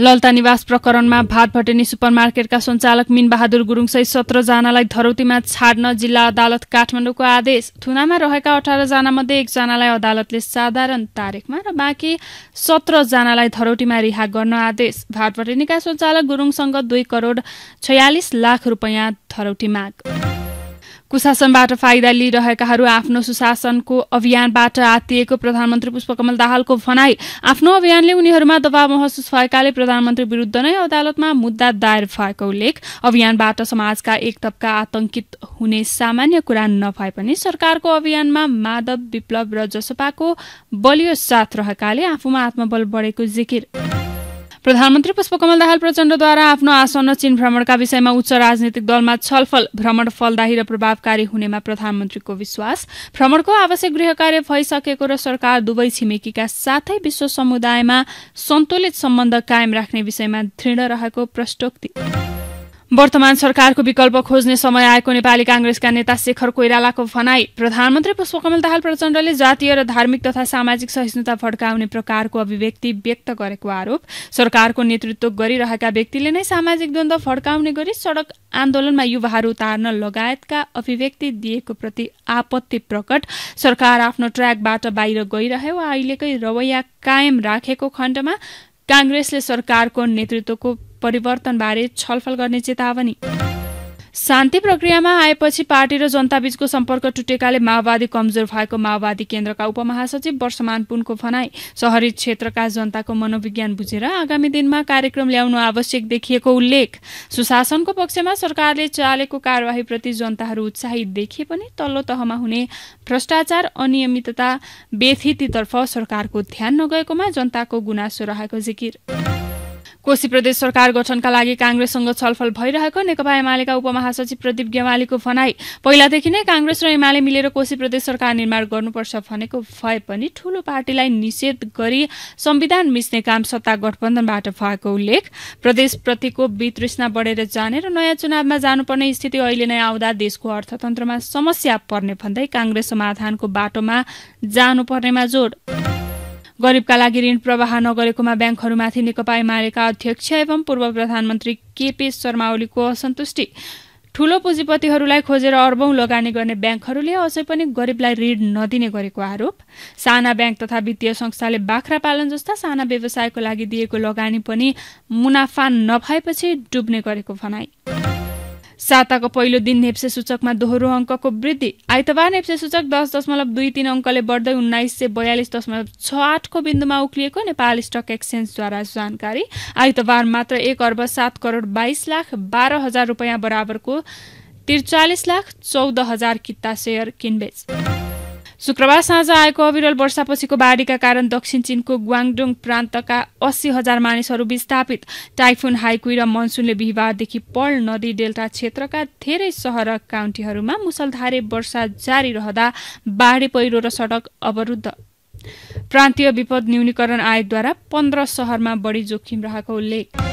ललता निवास प्रकरणमा भातभटेनी सुपर मार्केटका सञ्चालक मिनबहादुर गुरुङसहित सत्रजनालाई धरौतीमा छाड्न जिल्ला अदालत काठमाडौँको आदेश थुनामा रहेका अठारजनामध्ये एकजनालाई अदालतले साधारण तारिखमा र बाँकी सत्रजनालाई धरौटीमा रिहा गर्न आदेश भातभटेनीका सञ्चालक गुरुङसँग दुई करोड छयालिस लाख रुपियाँ धरौटी माग कुशासनबाट फाइदा लिइरहेकाहरू आफ्नो सुशासनको अभियानबाट आत्तिएको प्रधानमन्त्री पुष्पकमल दाहालको भनाई आफ्नो अभियानले उनीहरूमा दबाव महसुस भएकाले प्रधानमन्त्री विरूद्ध नै अदालतमा मुद्दा दायर भएको उल्लेख अभियानबाट समाजका एक तबका आतंकित हुने सामान्य कुरा नभए पनि सरकारको अभियानमा माधव विप्लव र जसपाको बलियो साथ रहेकाले आफूमा आत्मबल बढेको जिकिर प्रधानमन्त्री पुष्पकमल दाहाल प्रचण्डद्वारा आफ्नो आसन्न चीन भ्रमणका विषयमा उच्च राजनीतिक दलमा छलफल भ्रमण फलदायी र प्रभावकारी हुनेमा प्रधानमन्त्रीको विश्वास भ्रमणको आवश्यक गृह कार्य भइसकेको र सरकार दुवै छिमेकीका साथै विश्व समुदायमा सन्तुलित सम्बन्ध कायम राख्ने विषयमा दृढ रहेको प्रष्टोक्ति वर्तमान सरकारको विकल्प खोज्ने समय आएको नेपाली काङ्ग्रेसका नेता शेखर कोइरालाको भनाई प्रधानमन्त्री पुष्पकमल दाहाल प्रचण्डले जातीय र धार्मिक तथा सामाजिक सहिष्णुता फड्काउने प्रकारको अभिव्यक्ति व्यक्त गरेको आरोप सरकारको नेतृत्व गरिरहेका व्यक्तिले नै सामाजिक द्वन्द फड्काउने गरी सडक आन्दोलनमा युवाहरू उतार्न लगायतका अभिव्यक्ति दिएको प्रति आपत्ति प्रकट सरकार आफ्नो ट्र्याकबाट बाहिर गइरह्यो वा अहिलेकै रवैया कायम राखेको खण्डमा काङ्ग्रेसले सरकारको नेतृत्वको परिवर्तनबारे छलफल गर्ने चेतावनी शान्ति प्रक्रियामा आएपछि पार्टी र जनताबीचको सम्पर्क टुटेकाले माओवादी कमजोर भएको माओवादी केन्द्रका उपमहासचिव वर्षमान पुनको भनाई शहरी क्षेत्रका जनताको मनोविज्ञान बुझेर आगामी दिनमा कार्यक्रम ल्याउनु आवश्यक देखिएको उल्लेख सुशासनको पक्षमा सरकारले चालेको कार्यवाहीप्रति जनताहरू उत्साहित देखिए पनि तल्लो तहमा हुने भ्रष्टाचार अनियमितता व्यथितितर्फ सरकारको ध्यान नगएकोमा जनताको गुनासो रहेको जिकिर कोशी प्रदेश सरकार गठनका लागि काङ्ग्रेससँग छलफल भइरहेको नेकपा एमालेका उपमहासचिव प्रदीप गेवालीको भनाई पहिलादेखि नै काङ्ग्रेस र एमाले मिलेर कोशी प्रदेश सरकार निर्माण गर्नुपर्छ भनेको भए पनि ठूलो पार्टीलाई निषेध गरी संविधान मिच्ने काम सत्ता गठबन्धनबाट भएको उल्लेख प्रदेशप्रतिको वितृष्णा बढेर जाने र नयाँ चुनावमा जानुपर्ने स्थिति अहिले नै आउँदा देशको अर्थतन्त्रमा समस्या पर्ने भन्दै काङ्ग्रेस समाधानको बाटोमा जानुपर्नेमा जोड गरीबका लागि ऋण प्रवाह नगरेकोमा ब्याङ्कहरूमाथि नेकपा एमालेका अध्यक्ष एवं पूर्व प्रधानमन्त्री केपी शर्मा ओलीको असन्तुष्टि ठूलो पुँजीपतिहरूलाई खोजेर अर्बौं लगानी गर्ने ब्याङ्कहरूले अझै पनि गरिबलाई ऋण नदिने गरेको आरोप साना ब्याङ्क तथा वित्तीय संस्थाले बाख्रा पालन जस्ता साना व्यवसायको लागि दिएको लगानी पनि मुनाफा नभएपछि डुब्ने गरेको भनाई साताको पहिलो दिन नेप्से सूचकमा दोहोरो अङ्कको वृद्धि आइतबार नेप्से सूचक दस दशमलव दुई तीन अङ्कले बढ्दै उन्नाइस सय बयालिस दशमलव छ आठको बिन्दुमा उक्लिएको नेपाल स्टक एक्सचेन्जद्वारा जानकारी आइतबार मात्र एक अर्ब सात करोड बाइस लाख बाह्र हजार रुपियाँ बराबरको त्रिचालिस लाख चौध हजार किता सेयर किनबेच शुक्रबार साँझ आएको अविरल वर्षापछिको बाढीका कारण दक्षिण चीनको ग्वाङडोङ प्रान्तका अस्सी हजार मानिसहरू विस्थापित टाइफुन हाइक्वी र मनसुनले बिहिबारदेखि पर्ल नदी डेल्टा क्षेत्रका धेरै सहर काउन्टीहरूमा मुसलधारे वर्षा जारी रहँदा बाढी पहिरो र सडक अवरुद्ध प्रान्तीय विपद न्यूनीकरण आयोगद्वारा पन्ध्र सहरमा बढी जोखिम रहेको उल्लेख